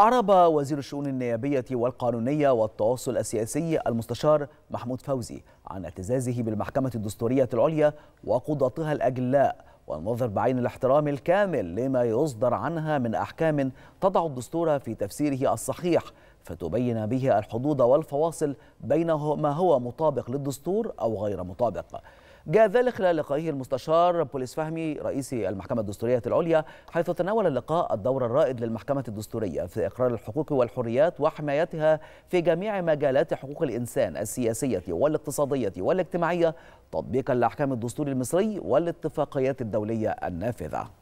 أعرب وزير الشؤون النيابية والقانونية والتواصل السياسي المستشار محمود فوزي عن اعتزازه بالمحكمة الدستورية العليا وقضاتها الأجلاء والنظر بعين الاحترام الكامل لما يصدر عنها من أحكام تضع الدستور في تفسيره الصحيح فتبين به الحدود والفواصل بين ما هو مطابق للدستور أو غير مطابق جاء ذلك خلال لقائه المستشار بوليس فهمي رئيس المحكمة الدستورية العليا حيث تناول اللقاء الدور الرائد للمحكمة الدستورية في إقرار الحقوق والحريات وحمايتها في جميع مجالات حقوق الإنسان السياسية والاقتصادية والاجتماعية تطبيقا لأحكام الدستور المصري والاتفاقيات الدولية النافذة